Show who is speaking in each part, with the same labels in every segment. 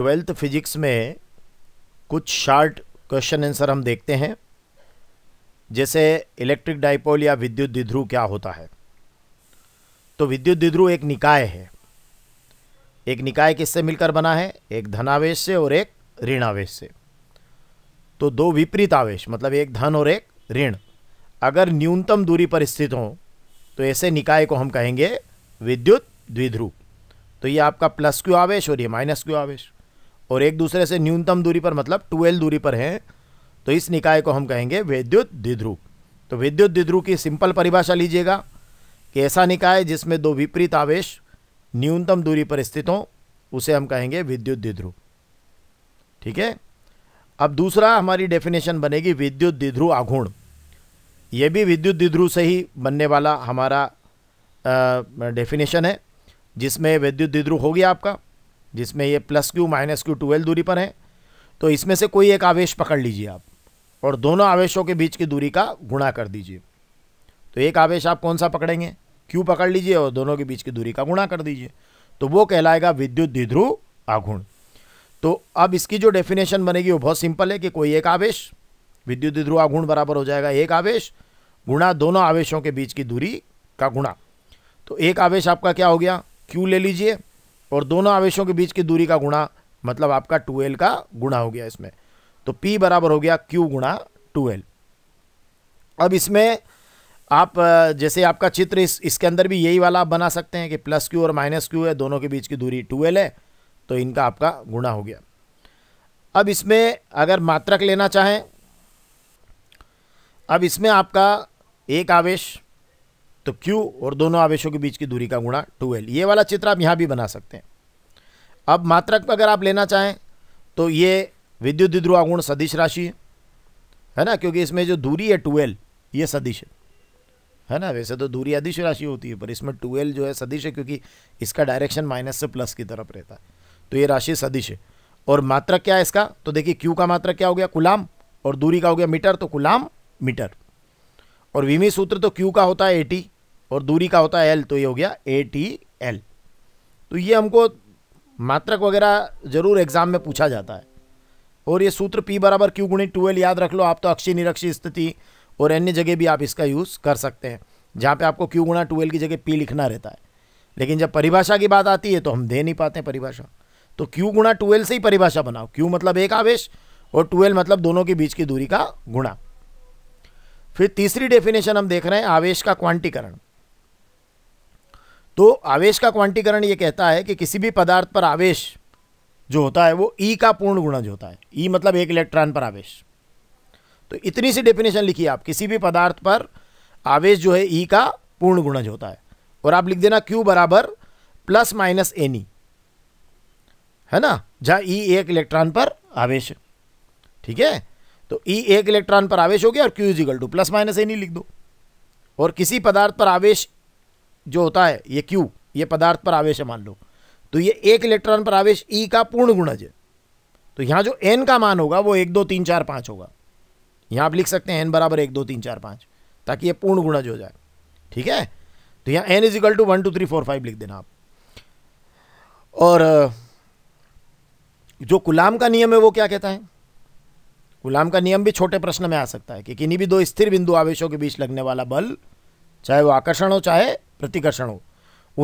Speaker 1: twelfth physics में कुछ short question answer हम देखते हैं जैसे इलेक्ट्रिक डाइपोल या विद्युत द्विध्रुव क्या होता है तो विद्युत द्विध्रुव एक निकाय है एक निकाय किससे मिलकर बना है एक धनावेश से और एक ऋण आवेश से तो दो विपरीत आवेश मतलब एक धन और एक ऋण अगर न्यूनतम दूरी पर स्थित हो तो ऐसे निकाय को हम कहेंगे विद्युत द्विध्रुव तो ये आपका प्लस क्यू आवेश और ये माइनस क्यू आवेश और एक दूसरे से न्यूनतम दूरी पर मतलब ट्वेल्व दूरी पर हैं तो इस निकाय को हम कहेंगे विद्युत द्विध्रुव तो विद्युत द्विध्रुव की सिंपल परिभाषा लीजिएगा कि ऐसा निकाय जिसमें दो विपरीत आवेश न्यूनतम दूरी पर स्थित हों उसे हम कहेंगे विद्युत द्विध्रुव ठीक है अब दूसरा हमारी डेफिनेशन बनेगी विद्युत द्विध्रुव आघूण ये भी विद्युत द्विध्रुव से ही बनने वाला हमारा डेफिनेशन है जिसमें विद्युत द्विध्रुव हो गया आपका जिसमें ये plus Q minus Q twelve दूरी पर है तो इसमें से कोई एक आवेश पकड़ लीजिए आप और दोनों आवेशों के बीच की दूरी का गुणा कर दीजिए तो एक आवेश आप कौन सा पकड़ेंगे क्यू पकड़ लीजिए और दोनों के बीच की दूरी का गुणा कर दीजिए तो वो कहलाएगा विद्युत द्विध्रुव आघुण तो अब इसकी जो डेफिनेशन बनेगी वो बहुत सिंपल है कि कोई एक आवेश विद्युत द्विध्रुव आघूर्ण बराबर हो जाएगा एक आवेश गुणा दोनों आवेशों के बीच की दूरी का गुणा तो एक आवेश आपका क्या हो गया क्यू ले लीजिए और दोनों आवेशों के बीच की दूरी का गुणा मतलब आपका टू एल का गुणा हो गया इसमें तो पी बराबर हो गया क्यू गुणा टू एल अब इसमें आप जैसे आपका चित्र इस इसके अंदर भी यही वाला आप बना सकते हैं कि प्लस क्यू और माइनस क्यू है दोनों के बीच की दूरी टू एल है तो इनका आपका गुणा हो गया अब इसमें अगर मात्रक लेना चाहें अब इसमें आपका एक आवेश तो Q और दोनों आवेशों के बीच की दूरी का गुणा 2L ये वाला चित्र आप यहाँ भी बना सकते हैं अब मात्रक अगर आप लेना चाहें तो ये विद्युत द्विध्रुवागुण सदिश राशि है है ना क्योंकि इसमें जो दूरी है एल ये सदिश है है ना वैसे तो दूरी अधिश राशि होती है पर इसमें 2L जो है सदिश है क्योंकि इसका डायरेक्शन माइनस से प्लस की तरफ रहता है तो ये राशि सदिश है और मात्रक क्या है इसका तो देखिए क्यू का मात्रक क्या हो गया कुलाम और दूरी का हो गया मीटर तो कुलाम मीटर और विमी सूत्र तो क्यू का होता है एटी और दूरी का होता है एल तो ये हो गया ए टी एल तो ये हमको मात्रक वगैरह जरूर एग्जाम में पूछा जाता है और ये सूत्र पी बराबर क्यू गुणी टू एल याद रख लो आप तो अक्षी निरक्षी स्थिति और अन्य जगह भी आप इसका यूज़ कर सकते हैं जहाँ पे आपको क्यू गुणा टू एल की जगह पी लिखना रहता है लेकिन जब परिभाषा की बात आती है तो हम दे नहीं पाते परिभाषा तो क्यू गुणा टू एल से ही परिभाषा बनाओ क्यू मतलब एक आवेश और टू एल मतलब दोनों के बीच की दूरी का गुणा फिर तीसरी डेफिनेशन हम देख रहे हैं आवेश का क्वांटीकरण तो आवेश का क्वांटीकरण ये कहता है कि किसी भी पदार्थ पर आवेश जो होता है वो ई e का पूर्ण गुणज होता है ई e मतलब एक इलेक्ट्रॉन पर आवेश तो इतनी सी डेफिनेशन लिखिए आप किसी भी पदार्थ पर आवेश जो है ई e का पूर्ण गुणज होता है और आप लिख देना क्यू बराबर प्लस माइनस ए नी है ना जहाँ ई एक इलेक्ट्रॉन पर आवेश ठीक है तो E एक इलेक्ट्रॉन पर आवेश हो गया और Q is equal to plus minus A नहीं लिख दो और किसी पदार्थ पर आवेश जो होता है ये क्यू ये पदार्थ पर आवेश है मान लो तो ये एक इलेक्ट्रॉन पर आवेश ई e का पूर्ण गुणज है तो यहाँ जो एन का मान होगा वो एक दो तीन चार पाँच होगा यहाँ आप लिख सकते हैं एन बराबर एक दो तीन चार पाँच ताकि ये पूर्ण गुणज हो जाए ठीक है तो यहाँ N is equal to one two three four five लिख देना आप और जो गुलाम का नियम है वो क्या कहता है गुलाम का नियम भी छोटे प्रश्न में आ सकता है कि किन्हीं भी दो स्थिर बिंदु आवेशों के बीच लगने वाला बल चाहे वो आकर्षण हो चाहे प्रतिकर्षण हो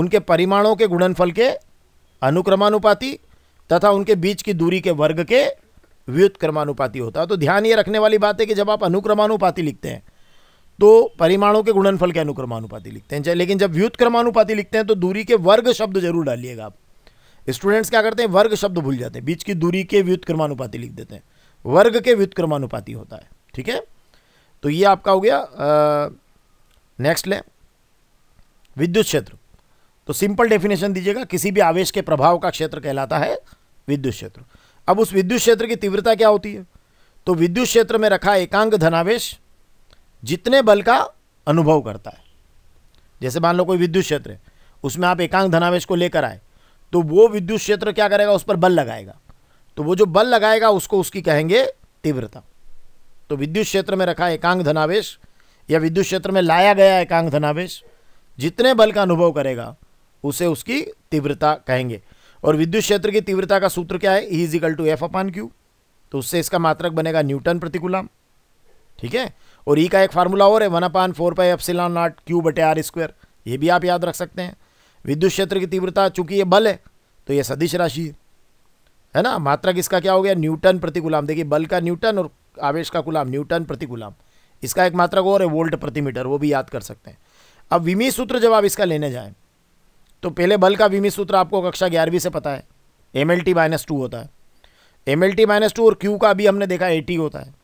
Speaker 1: उनके परिमाणों के गुणनफल के अनुक्रमानुपाति तथा उनके बीच की दूरी के वर्ग के व्युतक्रमानुपाती होता है तो ध्यान ये रखने वाली बात है कि जब आप अनुक्रमानुपाति लिखते हैं तो परिमाणों के गुणनफल के अनुक्रमानुपाति लिखते हैं लेकिन जब क्रमानुपाति लिखते हैं तो दूरी के वर्ग शब्द जरूर डालिएगा आप स्टूडेंट्स क्या करते हैं वर्ग शब्द भूल जाते हैं बीच की दूरी के क्रमानुपाति लिख देते हैं वर्ग के व्युत्क्रमानुपाती होता है ठीक है तो ये आपका हो गया नेक्स्ट लें विद्युत क्षेत्र तो सिंपल डेफिनेशन दीजिएगा किसी भी आवेश के प्रभाव का क्षेत्र कहलाता है विद्युत क्षेत्र अब उस विद्युत क्षेत्र की तीव्रता क्या होती है तो विद्युत क्षेत्र में रखा एकांक धनावेश जितने बल का अनुभव करता है जैसे मान लो कोई विद्युत क्षेत्र है उसमें आप एकांक धनावेश को लेकर आए तो वो विद्युत क्षेत्र क्या करेगा उस पर बल लगाएगा तो वो जो बल लगाएगा उसको उसकी कहेंगे तीव्रता तो विद्युत क्षेत्र में रखा एकांग धनावेश या विद्युत क्षेत्र में लाया गया एकांग धनावेश जितने बल का अनुभव करेगा उसे उसकी तीव्रता कहेंगे और विद्युत क्षेत्र की तीव्रता का सूत्र क्या है E is equal to F upon Q तो उससे इसका मात्रक बनेगा न्यूटन प्रतिकुलाम ठीक है और ई e का एक फार्मूला और है one upon four pi epsilon naught Q बटे आर स्क्वेयर ये भी आप याद रख सकते हैं विद्युत क्षेत्र की तीव्रता चूंकि ये बल है तो ये सदिश राशि है है ना मात्रा किसका क्या हो गया न्यूटन प्रति गुलाम देखिए बल का न्यूटन और आवेश का गुलाम न्यूटन प्रति गुलाम इसका एक मात्रा और है वोल्ट प्रति मीटर वो भी याद कर सकते हैं अब विमी सूत्र जब आप इसका लेने जाएं तो पहले बल का विमी सूत्र आपको कक्षा ग्यारहवीं से पता है M L T minus two होता है M L T minus two और क्यू का अभी हमने देखा ए टी होता है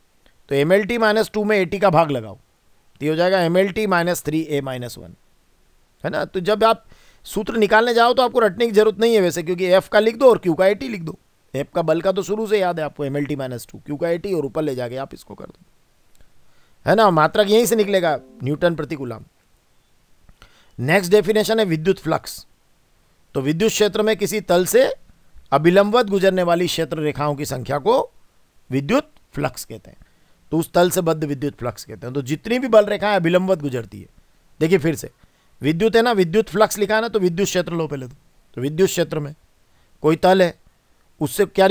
Speaker 1: तो M L T minus two में ए टी का भाग लगाओ तो ये हो जाएगा M L T minus three A minus one है ना तो जब आप सूत्र निकालने जाओ तो आपको रटने की जरूरत नहीं है वैसे क्योंकि एफ का लिख दो और क्यू का ए टी लिख दो एप का बल का तो शुरू से याद है आपको M L T minus two Q का एटी और ऊपर ले जाके आप इसको कर दो है ना मात्रक यहीं से निकलेगा न्यूटन प्रति गुलाम नेक्स्ट डेफिनेशन है विद्युत फ्लक्स तो विद्युत क्षेत्र में किसी तल से अभिलंबत गुजरने वाली क्षेत्र रेखाओं की संख्या को विद्युत फ्लक्स कहते हैं तो उस तल से बद्ध विद्युत फ्लक्स कहते हैं तो जितनी भी बल रेखाएं अभिलंबत गुजरती है देखिए फिर से विद्युत है ना विद्युत फ्लक्स लिखा है ना तो विद्युत क्षेत्र लो पहले तो विद्युत क्षेत्र में कोई तल है उससे क्या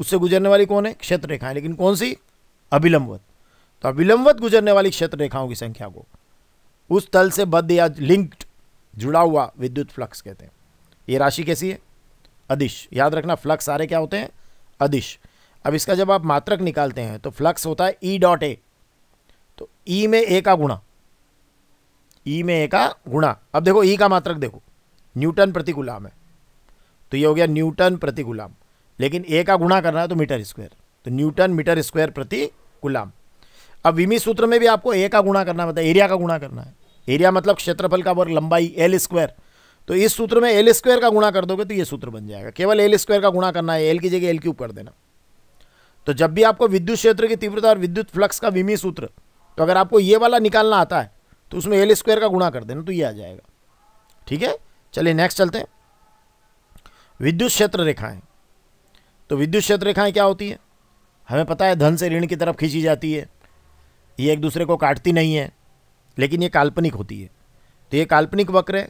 Speaker 1: उससे गुजरने वाली कौन है क्षेत्र रेखाएं लेकिन कौन सी अभिलंबवत तो अभिलंबवत गुजरने वाली क्षेत्र रेखाओं की संख्या को उस तल से बद्ध या लिंक्ड जुड़ा हुआ विद्युत फ्लक्स कहते हैं ये राशि कैसी है अदिश याद रखना फ्लक्स सारे क्या होते हैं अदिश अब इसका जब आप मात्रक निकालते हैं तो फ्लक्स होता है ई डॉट ए तो ई e में ए का गुणा ई e में ए का गुणा अब देखो ई e का मात्रक देखो न्यूटन प्रति गुलाम है तो ये हो गया न्यूटन प्रति गुलाम लेकिन ए का गुणा करना है तो मीटर स्क्वायर तो न्यूटन मीटर स्क्वायर प्रति गुलाम अब विमी सूत्र में भी आपको ए का गुणा करना मतलब एरिया का गुणा करना है एरिया मतलब क्षेत्रफल का वर्ग लंबाई एल स्क्वायर तो इस सूत्र में एल स्क्वायर का गुणा कर दोगे तो ये सूत्र बन जाएगा केवल एल स्क्वायर का गुणा करना है एल की जगह एल क्यूब कर देना तो जब भी आपको विद्युत क्षेत्र की तीव्रता और विद्युत फ्लक्स का विमी सूत्र तो अगर आपको ये वाला निकालना आता है तो उसमें एल स्क्वायर का गुणा कर देना तो ये आ जाएगा ठीक है चलिए नेक्स्ट चलते हैं विद्युत क्षेत्र रेखाएं तो विद्युत क्षेत्र रेखाएं क्या होती है हमें पता है धन से ऋण की तरफ खींची जाती है ये एक दूसरे को काटती नहीं है लेकिन ये काल्पनिक होती है तो ये काल्पनिक वक्र है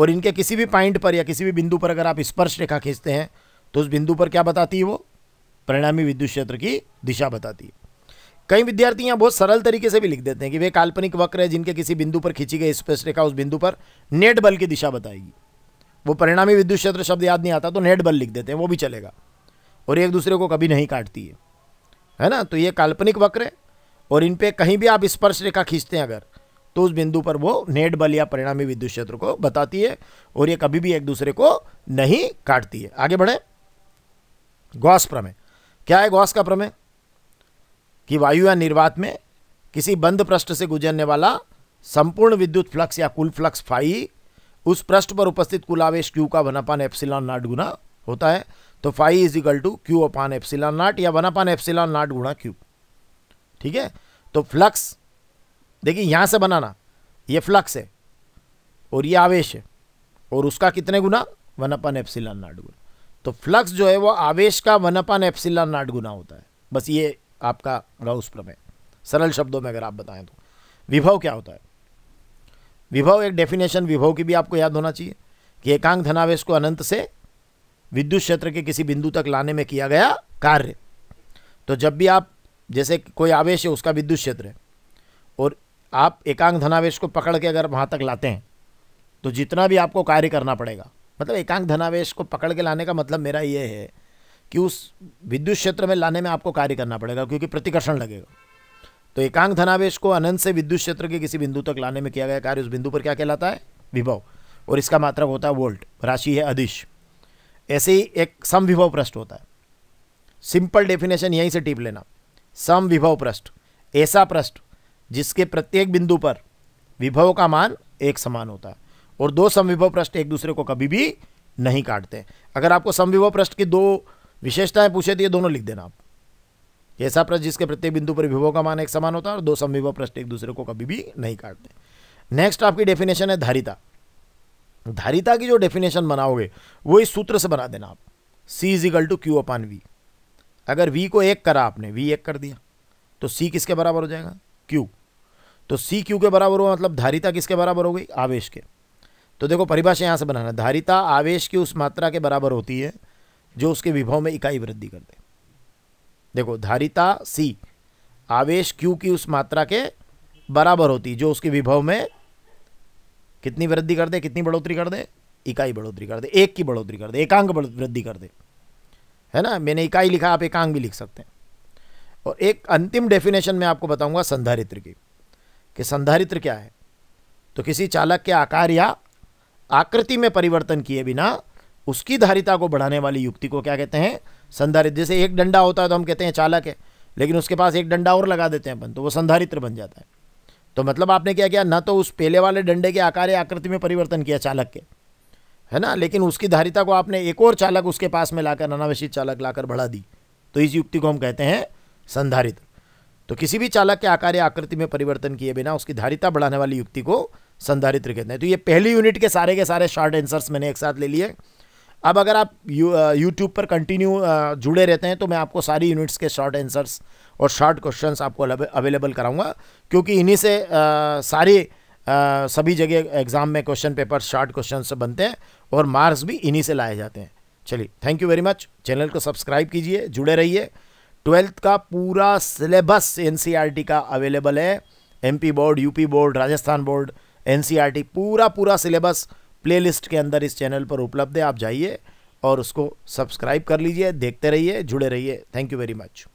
Speaker 1: और इनके किसी भी पॉइंट पर या किसी भी बिंदु पर अगर आप स्पर्श रेखा खींचते हैं तो उस बिंदु पर क्या बताती है वो परिणामी विद्युत क्षेत्र की दिशा बताती है कई विद्यार्थी यहाँ बहुत सरल तरीके से भी लिख देते हैं कि वे काल्पनिक वक्र है जिनके किसी बिंदु पर खींची गई स्पर्श रेखा उस बिंदु पर नेट बल की दिशा बताएगी वो परिणामी विद्युत क्षेत्र शब्द याद नहीं आता तो नेट बल लिख देते हैं वो भी चलेगा और एक दूसरे को कभी नहीं काटती है है ना तो ये काल्पनिक वक्र है और इन पर कहीं भी आप स्पर्श रेखा खींचते हैं अगर तो उस बिंदु पर वो नेट बल या परिणामी विद्युत क्षेत्र को बताती है और ये कभी भी एक दूसरे को नहीं काटती है आगे बढ़े गौस प्रमेय क्या है गौस का प्रमेय कि वायु या निर्वात में किसी बंद पृष्ठ से गुजरने वाला संपूर्ण विद्युत फ्लक्स या कुल फ्लक्स फाई उस पृष्ठ पर उपस्थित कुल आवेश क्यू का वनपान एप्सिलॉन नाट गुना होता है तो phi is equal to Q upon epsilon naught या वन एप्सिलॉन नाट गुना क्यू ठीक है तो फ्लक्स देखिए यहां से बनाना ये फ्लक्स है और ये आवेश है और उसका कितने गुना वन एप्सिलॉन नाट गुना तो फ्लक्स जो है वो आवेश का वन एप्सिलॉन नाट गुना होता है बस ये आपका गाउस प्रमेय सरल शब्दों में अगर आप बताएं तो विभव क्या होता है विभव एक डेफिनेशन विभव की भी आपको याद होना चाहिए कि एकांक धनावेश को अनंत से विद्युत क्षेत्र के किसी बिंदु तक लाने में किया गया कार्य तो जब भी आप जैसे कोई आवेश है उसका विद्युत क्षेत्र है और आप एकांक धनावेश को पकड़ के अगर वहाँ तक लाते हैं तो जितना भी आपको कार्य करना पड़ेगा मतलब एकांक धनावेश को पकड़ के लाने का मतलब मेरा ये है कि उस विद्युत क्षेत्र में लाने में आपको कार्य करना पड़ेगा क्योंकि प्रतिकर्षण लगेगा तो एकांक धनावेश को अनंत से विद्युत क्षेत्र के किसी बिंदु तक लाने में किया गया कार्य उस बिंदु पर क्या कहलाता है विभव और इसका मात्रक होता है वोल्ट राशि है अधिश ऐसे ही एक समविभव पृष्ठ होता है सिंपल डेफिनेशन यहीं से टिप लेना समविभव पृष्ठ ऐसा पृष्ठ जिसके प्रत्येक बिंदु पर विभव का मान एक समान होता है और दो समविभव पृष्ठ एक दूसरे को कभी भी नहीं काटते अगर आपको समविभव पृष्ठ की दो विशेषताएं पूछे तो ये दोनों लिख देना आप ऐसा प्रश्न जिसके प्रत्येक बिंदु पर विभव का मान एक समान होता है और दो संविभव प्रश्न एक दूसरे को कभी भी नहीं काटते नेक्स्ट आपकी डेफिनेशन है धारिता धारिता की जो डेफिनेशन बनाओगे वो इस सूत्र से बना देना आप C is equal to Q upon V अगर वी को एक करा आपने वी एक कर दिया तो सी किसके बराबर हो जाएगा क्यू तो सी क्यू के बराबर हो मतलब धारिता किसके बराबर हो गई आवेश के तो देखो परिभाषा यहाँ से बनाना धारिता आवेश की उस मात्रा के बराबर होती है जो उसके विभव में इकाई वृद्धि कर दे देखो धारिता सी आवेश क्यू की उस मात्रा के बराबर होती जो उसके विभव में कितनी वृद्धि कर दे कितनी बढ़ोतरी कर दे इकाई बढ़ोतरी कर दे एक की बढ़ोतरी कर दे एकांक वृद्धि कर दे है ना मैंने इकाई लिखा आप एकांक भी लिख सकते हैं और एक अंतिम डेफिनेशन मैं आपको बताऊंगा संधारित्र की कि संधारित्र क्या है तो किसी चालक के आकार या आकृति में परिवर्तन किए बिना उसकी धारिता को बढ़ाने वाली युक्ति को क्या कहते हैं संधारित जैसे एक डंडा होता है तो हम कहते हैं चालक है लेकिन उसके पास एक डंडा और लगा देते हैं अपन तो वो संधारित्र बन जाता है तो मतलब आपने क्या किया ना तो उस पहले वाले डंडे के आकार या आकृति में परिवर्तन किया चालक के है ना लेकिन उसकी धारिता को आपने एक और चालक उसके पास में लाकर अनावश्यक चालक लाकर बढ़ा दी तो इस युक्ति को हम कहते हैं संधारित्र तो किसी भी चालक के आकार या आकृति में परिवर्तन किए बिना उसकी धारिता बढ़ाने वाली युक्ति को संधारित्र कहते हैं तो ये पहली यूनिट के सारे के सारे शॉर्ट आंसर्स मैंने एक साथ ले लिए अब अगर आप यू यूट्यूब पर कंटिन्यू जुड़े रहते हैं तो मैं आपको सारी यूनिट्स के शॉर्ट आंसर्स और शॉर्ट क्वेश्चंस आपको अवेलेबल कराऊंगा क्योंकि इन्हीं से आ, सारे आ, सभी जगह एग्ज़ाम में क्वेश्चन पेपर शॉर्ट क्वेश्चन बनते हैं और मार्क्स भी इन्हीं से लाए जाते हैं चलिए thank you very much channel को सब्सक्राइब कीजिए जुड़े रहिए ट्वेल्थ का पूरा सिलेबस एन e का अवेलेबल है M board UP board Rajasthan board एन पूरा पूरा सिलेबस प्लेलिस्ट के अंदर इस चैनल पर उपलब्ध है आप जाइए और उसको सब्सक्राइब कर लीजिए देखते रहिए जुड़े रहिए थैंक यू वेरी मच